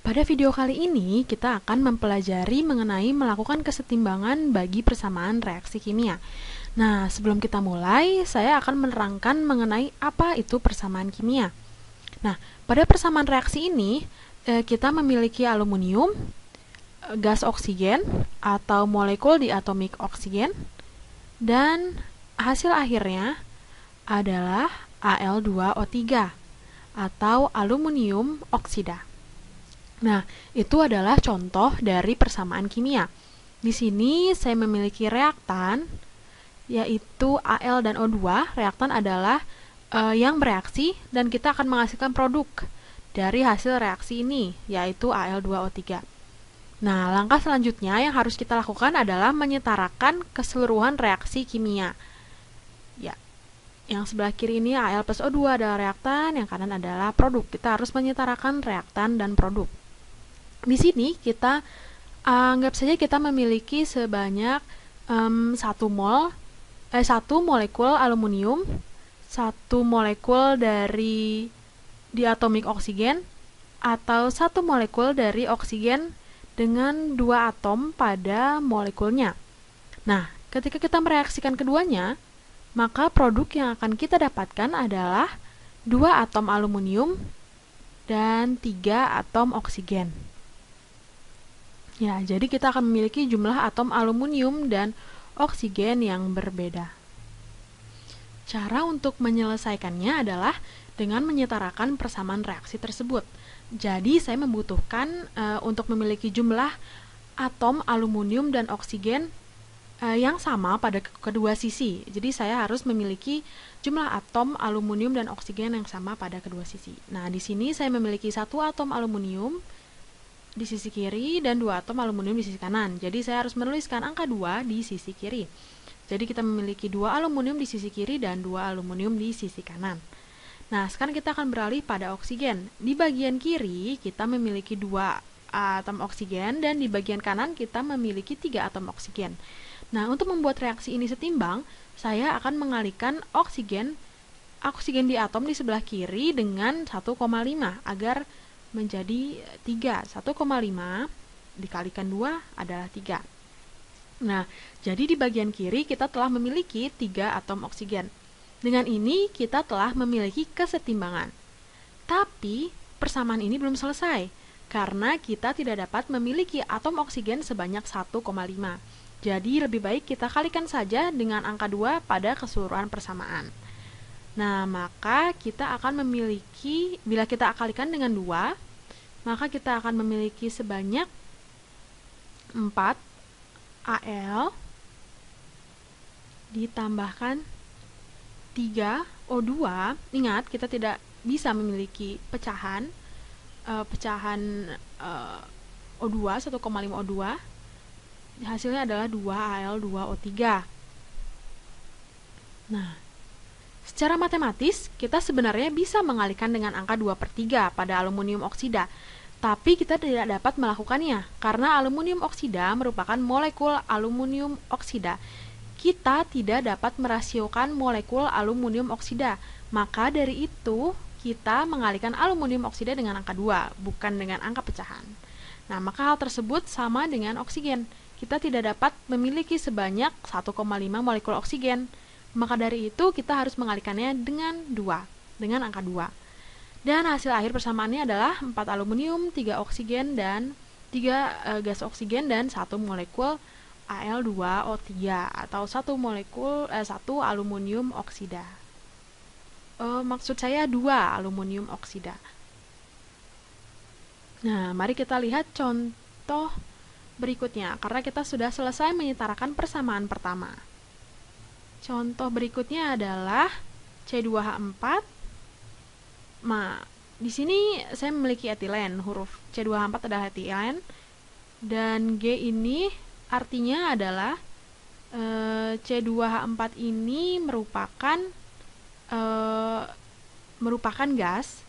Pada video kali ini, kita akan mempelajari mengenai melakukan kesetimbangan bagi persamaan reaksi kimia. Nah, sebelum kita mulai, saya akan menerangkan mengenai apa itu persamaan kimia. Nah, pada persamaan reaksi ini, eh, kita memiliki aluminium, gas oksigen, atau molekul di atomik oksigen, dan hasil akhirnya adalah Al2O3 atau aluminium oksida. Nah, itu adalah contoh dari persamaan kimia. Di sini saya memiliki reaktan yaitu Al dan O2. Reaktan adalah e, yang bereaksi dan kita akan menghasilkan produk dari hasil reaksi ini yaitu Al2O3. Nah, langkah selanjutnya yang harus kita lakukan adalah menyetarakan keseluruhan reaksi kimia. Ya. Yang sebelah kiri ini Al plus O2 adalah reaktan, yang kanan adalah produk. Kita harus menyetarakan reaktan dan produk. Di sini kita anggap saja kita memiliki sebanyak um, satu mol eh satu molekul aluminium, satu molekul dari diatomik oksigen atau satu molekul dari oksigen dengan dua atom pada molekulnya. Nah, ketika kita mereaksikan keduanya, maka produk yang akan kita dapatkan adalah dua atom aluminium dan tiga atom oksigen. Ya, jadi kita akan memiliki jumlah atom aluminium dan oksigen yang berbeda. Cara untuk menyelesaikannya adalah dengan menyetarakan persamaan reaksi tersebut. Jadi, saya membutuhkan e, untuk memiliki jumlah atom aluminium dan oksigen e, yang sama pada kedua sisi. Jadi, saya harus memiliki jumlah atom aluminium dan oksigen yang sama pada kedua sisi. Nah, di sini saya memiliki satu atom aluminium di sisi kiri dan dua atom aluminium di sisi kanan. Jadi saya harus menuliskan angka 2 di sisi kiri. Jadi kita memiliki dua aluminium di sisi kiri dan dua aluminium di sisi kanan. Nah, sekarang kita akan beralih pada oksigen. Di bagian kiri kita memiliki dua atom oksigen dan di bagian kanan kita memiliki tiga atom oksigen. Nah, untuk membuat reaksi ini setimbang, saya akan mengalihkan oksigen oksigen di atom di sebelah kiri dengan 1,5 agar menjadi 3. 1,5 dikalikan 2 adalah 3. Nah, jadi di bagian kiri kita telah memiliki 3 atom oksigen. Dengan ini kita telah memiliki kesetimbangan. Tapi persamaan ini belum selesai karena kita tidak dapat memiliki atom oksigen sebanyak 1,5. Jadi lebih baik kita kalikan saja dengan angka 2 pada keseluruhan persamaan. Nah, maka kita akan memiliki, bila kita akalikan dengan 2, maka kita akan memiliki sebanyak 4 AL ditambahkan 3 O2. Ingat, kita tidak bisa memiliki pecahan, e, pecahan e, O2, 1,5 O2. Hasilnya adalah 2 AL2 O3. Nah, Secara matematis, kita sebenarnya bisa mengalihkan dengan angka 2 per 3 pada aluminium oksida, tapi kita tidak dapat melakukannya karena aluminium oksida merupakan molekul aluminium oksida. Kita tidak dapat merasiokan molekul aluminium oksida, maka dari itu kita mengalihkan aluminium oksida dengan angka 2, bukan dengan angka pecahan. Nah, maka hal tersebut sama dengan oksigen. Kita tidak dapat memiliki sebanyak 1,5 molekul oksigen maka dari itu kita harus mengalikannya dengan 2, dengan angka 2. Dan hasil akhir persamaannya adalah 4 aluminium, 3 oksigen, dan 3 e, eh, gas oksigen dan 1 molekul Al2O3 atau 1 molekul e, eh, 1 aluminium oksida. E, maksud saya 2 aluminium oksida. Nah, mari kita lihat contoh berikutnya karena kita sudah selesai menyetarakan persamaan pertama. Contoh berikutnya adalah C2H4. Ma, di sini saya memiliki etilen, huruf C2H4 adalah etilen dan G ini artinya adalah e, eh, C2H4 ini merupakan e, merupakan gas.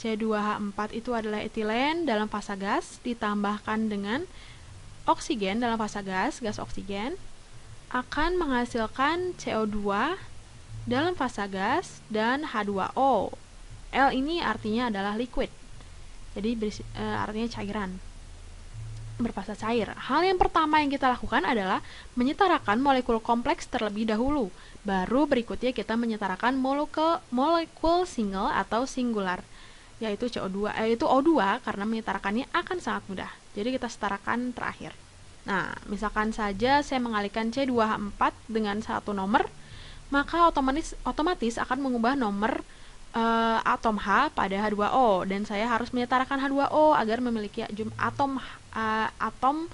C2H4 itu adalah etilen dalam fase gas ditambahkan dengan oksigen dalam fase gas, gas oksigen akan menghasilkan CO2 dalam fase gas dan H2O. L ini artinya adalah liquid. Jadi e, artinya cairan. Berfasa cair. Hal yang pertama yang kita lakukan adalah menyetarakan molekul kompleks terlebih dahulu. Baru berikutnya kita menyetarakan molekul molekul single atau singular yaitu CO2 yaitu e, O2 karena menyetarakannya akan sangat mudah. Jadi kita setarakan terakhir. Nah, misalkan saja saya mengalihkan C2H4 dengan satu nomor, maka otomatis, otomatis akan mengubah nomor e, atom H pada H2O dan saya harus menyetarakan H2O agar memiliki jum, atom e, atom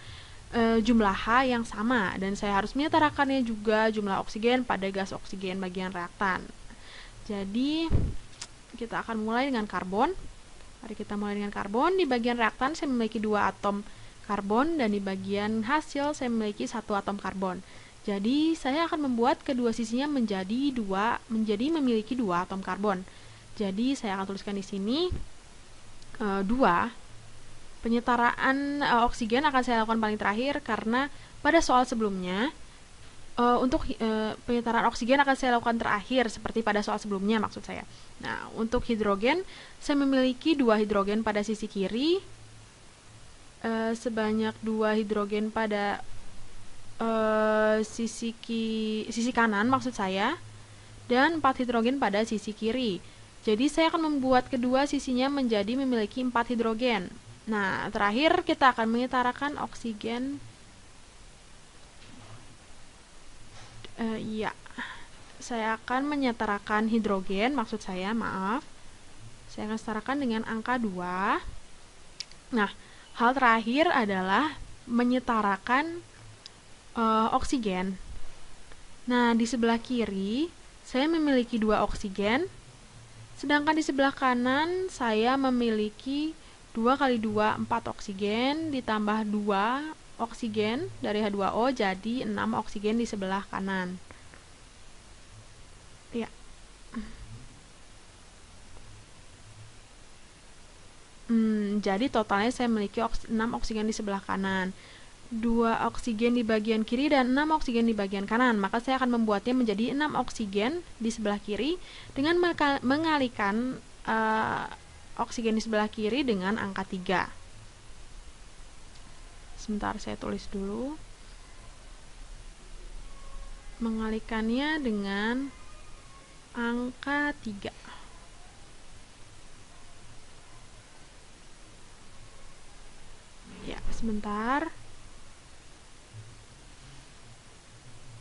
e, jumlah H yang sama dan saya harus menyetarakannya juga jumlah oksigen pada gas oksigen bagian reaktan. Jadi kita akan mulai dengan karbon. Mari kita mulai dengan karbon. Di bagian reaktan saya memiliki dua atom karbon dan di bagian hasil saya memiliki satu atom karbon. Jadi saya akan membuat kedua sisinya menjadi dua menjadi memiliki dua atom karbon. Jadi saya akan tuliskan di sini e, dua penyetaraan e, oksigen akan saya lakukan paling terakhir karena pada soal sebelumnya e, untuk e, penyetaraan oksigen akan saya lakukan terakhir seperti pada soal sebelumnya maksud saya. Nah untuk hidrogen saya memiliki dua hidrogen pada sisi kiri Eh, sebanyak dua hidrogen pada uh, sisi ki sisi kanan maksud saya dan empat hidrogen pada sisi kiri. Jadi saya akan membuat kedua sisinya menjadi memiliki empat hidrogen. Nah, terakhir kita akan mengitarakan oksigen uh, ya. Saya akan menyetarakan hidrogen maksud saya, maaf. Saya akan setarakan dengan angka 2. Nah, Hal terakhir adalah menyetarakan uh, oksigen. Nah, di sebelah kiri saya memiliki dua oksigen, sedangkan di sebelah kanan saya memiliki dua kali dua empat oksigen ditambah dua oksigen dari H2O jadi enam oksigen di sebelah kanan. Hmm, jadi totalnya saya memiliki oks 6 oksigen di sebelah kanan. 2 oksigen di bagian kiri dan 6 oksigen di bagian kanan. Maka saya akan membuatnya menjadi 6 oksigen di sebelah kiri dengan mengalihkan uh, oksigen di sebelah kiri dengan angka 3. Sebentar saya tulis dulu. Mengalikannya dengan angka 3. sebentar.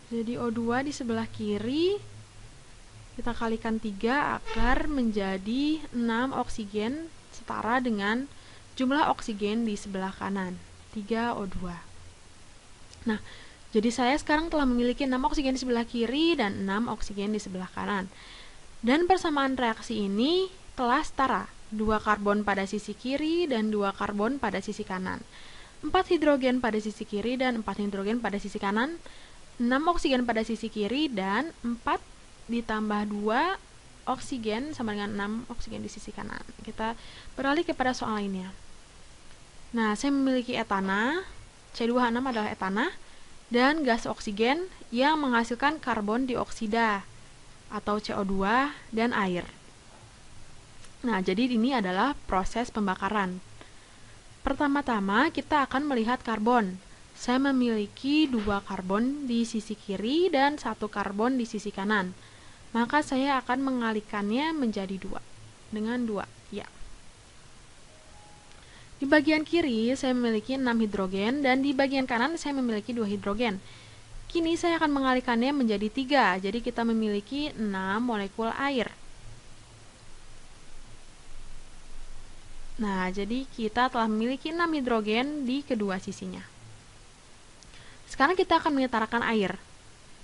Jadi O2 di sebelah kiri kita kalikan 3 agar menjadi 6 oksigen setara dengan jumlah oksigen di sebelah kanan, 3O2. Nah, jadi saya sekarang telah memiliki 6 oksigen di sebelah kiri dan 6 oksigen di sebelah kanan. Dan persamaan reaksi ini telah setara, 2 karbon pada sisi kiri dan 2 karbon pada sisi kanan. 4 hidrogen pada sisi kiri dan 4 hidrogen pada sisi kanan, 6 oksigen pada sisi kiri dan 4 ditambah 2 oksigen sama dengan 6 oksigen di sisi kanan. Kita beralih kepada soal lainnya. Nah, saya memiliki etana, C2H6 adalah etana, dan gas oksigen yang menghasilkan karbon dioksida atau CO2 dan air. Nah, jadi ini adalah proses pembakaran. Pertama-tama kita akan melihat karbon. Saya memiliki dua karbon di sisi kiri dan satu karbon di sisi kanan. Maka saya akan mengalikannya menjadi dua. Dengan dua, ya. Di bagian kiri saya memiliki enam hidrogen dan di bagian kanan saya memiliki dua hidrogen. Kini saya akan mengalikannya menjadi tiga, jadi kita memiliki enam molekul air. Nah, jadi kita telah memiliki 6 hidrogen di kedua sisinya. Sekarang kita akan menyetarakan air.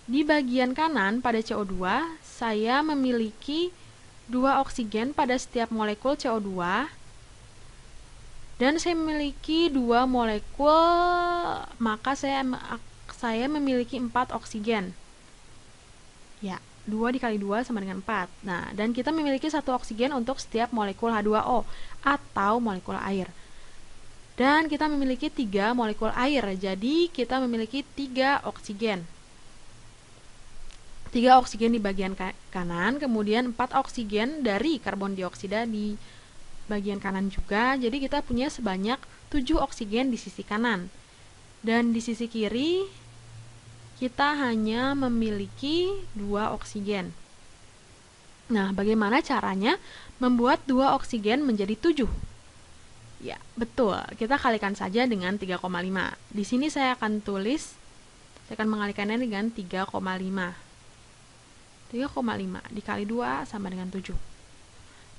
Di bagian kanan pada CO2, saya memiliki dua oksigen pada setiap molekul CO2 dan saya memiliki dua molekul, maka saya saya memiliki empat oksigen. Ya, 2 dikali 2 sama dengan 4. Nah, dan kita memiliki satu oksigen untuk setiap molekul H2O atau molekul air. Dan kita memiliki 3 molekul air, jadi kita memiliki 3 oksigen. 3 oksigen di bagian kanan, kemudian 4 oksigen dari karbon dioksida di bagian kanan juga. Jadi kita punya sebanyak 7 oksigen di sisi kanan. Dan di sisi kiri kita hanya memiliki dua oksigen. Nah, bagaimana caranya membuat dua oksigen menjadi tujuh? Ya, betul. Kita kalikan saja dengan 3,5. Di sini saya akan tulis, saya akan mengalikannya dengan 3,5. 3,5 dikali 2 sama dengan 7.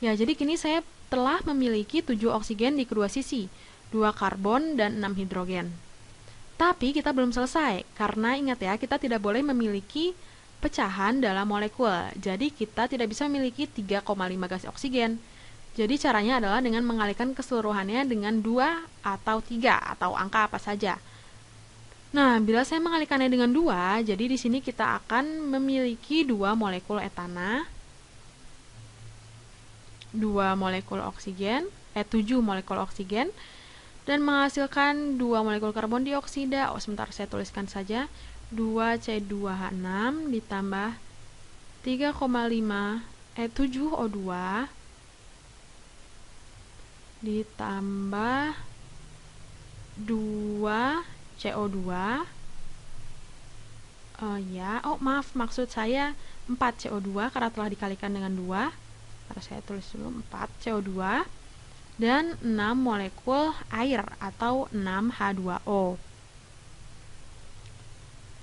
Ya, jadi kini saya telah memiliki 7 oksigen di kedua sisi, 2 karbon dan 6 hidrogen. Tapi kita belum selesai, karena ingat ya, kita tidak boleh memiliki pecahan dalam molekul. Jadi kita tidak bisa memiliki 3,5 gas oksigen. Jadi caranya adalah dengan mengalihkan keseluruhannya dengan 2 atau 3 atau angka apa saja. Nah, bila saya mengalihkannya dengan 2, jadi di sini kita akan memiliki 2 molekul etana, 2 molekul oksigen, eh 7 molekul oksigen, dan menghasilkan dua molekul karbon dioksida. Oh, sebentar saya tuliskan saja 2C2H6 ditambah 3,5 eh 7O2 ditambah 2 CO2 Oh ya, oh maaf maksud saya 4 CO2 karena telah dikalikan dengan 2 Terus saya tulis dulu 4 CO2 dan 6 molekul air atau 6H2O.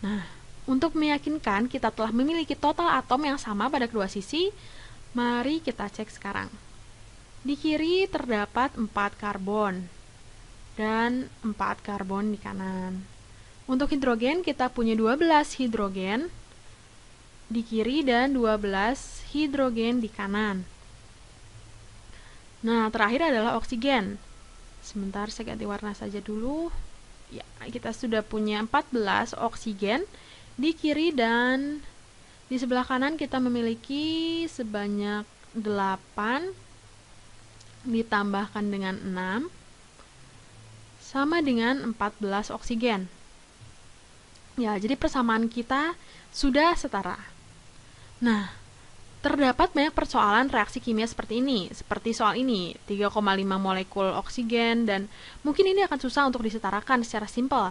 Nah, untuk meyakinkan kita telah memiliki total atom yang sama pada kedua sisi, mari kita cek sekarang. Di kiri terdapat 4 karbon dan 4 karbon di kanan. Untuk hidrogen kita punya 12 hidrogen di kiri dan 12 hidrogen di kanan. Nah, terakhir adalah oksigen. Sebentar saya ganti warna saja dulu. Ya, kita sudah punya 14 oksigen di kiri dan di sebelah kanan kita memiliki sebanyak 8 ditambahkan dengan 6 sama dengan 14 oksigen. Ya, jadi persamaan kita sudah setara. Nah, Terdapat banyak persoalan reaksi kimia seperti ini, seperti soal ini, 3,5 molekul oksigen, dan mungkin ini akan susah untuk disetarakan secara simpel.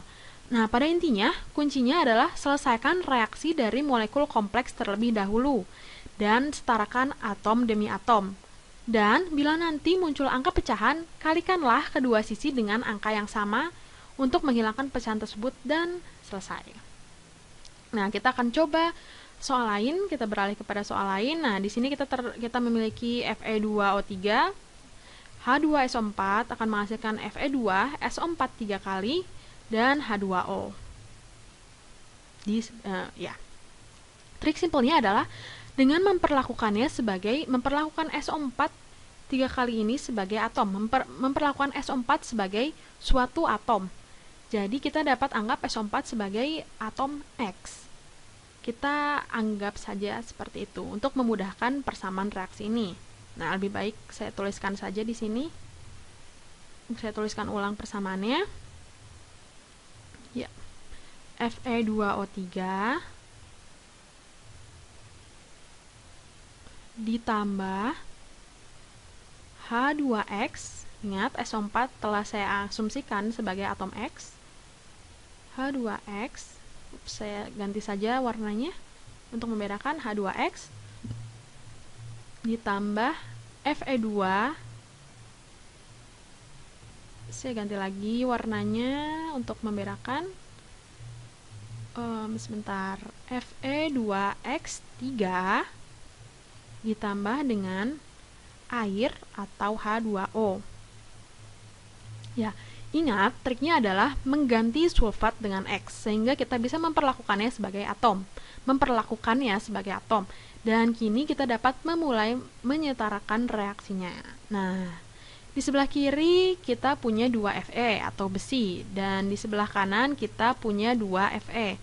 Nah, pada intinya, kuncinya adalah selesaikan reaksi dari molekul kompleks terlebih dahulu, dan setarakan atom demi atom. Dan, bila nanti muncul angka pecahan, kalikanlah kedua sisi dengan angka yang sama untuk menghilangkan pecahan tersebut dan selesai. Nah, kita akan coba soal lain, kita beralih kepada soal lain. Nah, di sini kita ter, kita memiliki Fe2O3 H2SO4 akan menghasilkan Fe2, SO4 tiga kali, dan H2O. Di, uh, ya. Trik simpelnya adalah dengan memperlakukannya sebagai memperlakukan SO4 tiga kali ini sebagai atom, memper, memperlakukan SO4 sebagai suatu atom. Jadi kita dapat anggap SO4 sebagai atom X. Kita anggap saja seperti itu untuk memudahkan persamaan reaksi ini. Nah, lebih baik saya tuliskan saja di sini. Saya tuliskan ulang persamaannya. Ya. Fe2O3 ditambah H2X Ingat, SO4 telah saya asumsikan sebagai atom X H2X saya ganti saja warnanya untuk membedakan H2X ditambah Fe2 saya ganti lagi warnanya untuk membedakan um, sebentar Fe2X3 ditambah dengan air atau H2O ya Ingat, triknya adalah mengganti sulfat dengan X, sehingga kita bisa memperlakukannya sebagai atom. Memperlakukannya sebagai atom. Dan kini kita dapat memulai menyetarakan reaksinya. Nah, di sebelah kiri kita punya 2 Fe atau besi, dan di sebelah kanan kita punya 2 Fe.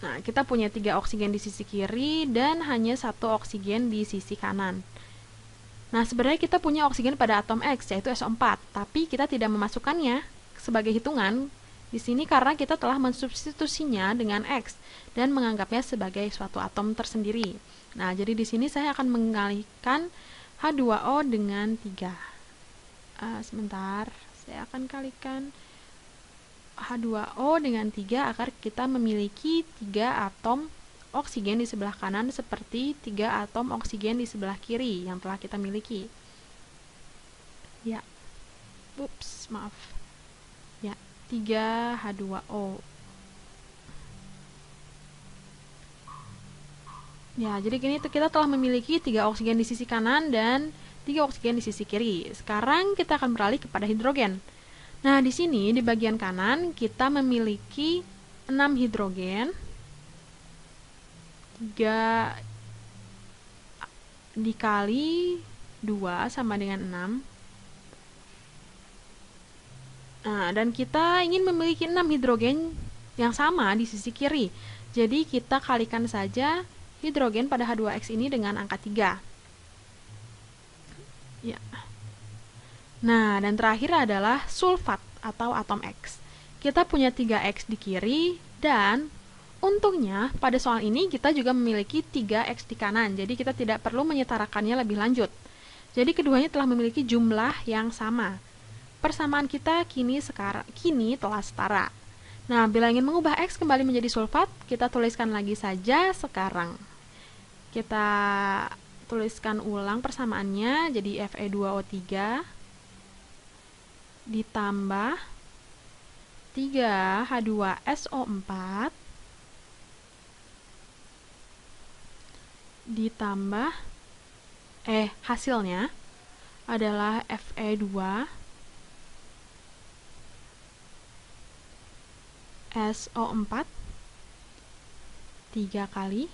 Nah, kita punya 3 oksigen di sisi kiri dan hanya 1 oksigen di sisi kanan. Nah, sebenarnya kita punya oksigen pada atom X, yaitu SO4, tapi kita tidak memasukkannya sebagai hitungan di sini karena kita telah mensubstitusinya dengan X dan menganggapnya sebagai suatu atom tersendiri. Nah, jadi di sini saya akan mengalihkan H2O dengan 3. Uh, eh, sebentar, saya akan kalikan H2O dengan 3 agar kita memiliki 3 atom oksigen di sebelah kanan seperti tiga atom oksigen di sebelah kiri yang telah kita miliki. Ya. Ups, maaf. Ya, 3H2O. Ya, jadi kini kita telah memiliki tiga oksigen di sisi kanan dan tiga oksigen di sisi kiri. Sekarang kita akan beralih kepada hidrogen. Nah, di sini di bagian kanan kita memiliki 6 hidrogen 3 dikali 2 sama dengan 6 Nah, dan kita ingin memiliki 6 hidrogen yang sama di sisi kiri. Jadi kita kalikan saja hidrogen pada H2X ini dengan angka 3. Ya. Nah, dan terakhir adalah sulfat atau atom X. Kita punya 3X di kiri dan Untungnya, pada soal ini kita juga memiliki 3x di kanan, jadi kita tidak perlu menyetarakannya lebih lanjut. Jadi keduanya telah memiliki jumlah yang sama. Persamaan kita kini sekarang kini telah setara. Nah, bila ingin mengubah x kembali menjadi sulfat, kita tuliskan lagi saja sekarang. Kita tuliskan ulang persamaannya jadi Fe2O3 ditambah 3H2SO4 ditambah eh hasilnya adalah Fe2 SO4 3 kali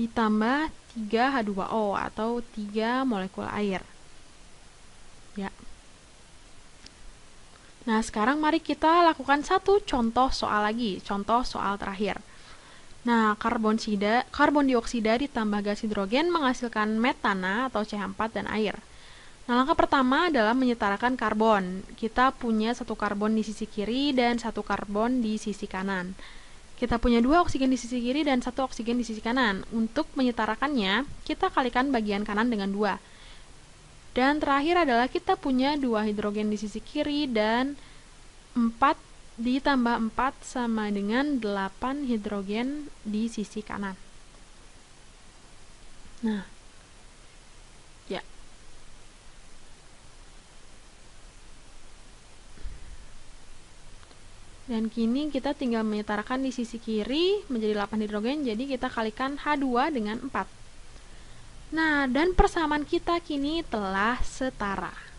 ditambah 3H2O atau 3 molekul air. Ya. Nah, sekarang mari kita lakukan satu contoh soal lagi, contoh soal terakhir. Nah, sida, karbon dioksida ditambah gas hidrogen menghasilkan metana atau CH4 dan air. Nah, langkah pertama adalah menyetarakan karbon. Kita punya satu karbon di sisi kiri dan satu karbon di sisi kanan. Kita punya dua oksigen di sisi kiri dan satu oksigen di sisi kanan. Untuk menyetarakannya, kita kalikan bagian kanan dengan dua. Dan terakhir adalah kita punya dua hidrogen di sisi kiri dan empat ditambah 4 sama dengan 8 hidrogen di sisi kanan. Nah, ya. Dan kini kita tinggal menyetarakan di sisi kiri menjadi 8 hidrogen, jadi kita kalikan H2 dengan 4. Nah, dan persamaan kita kini telah setara.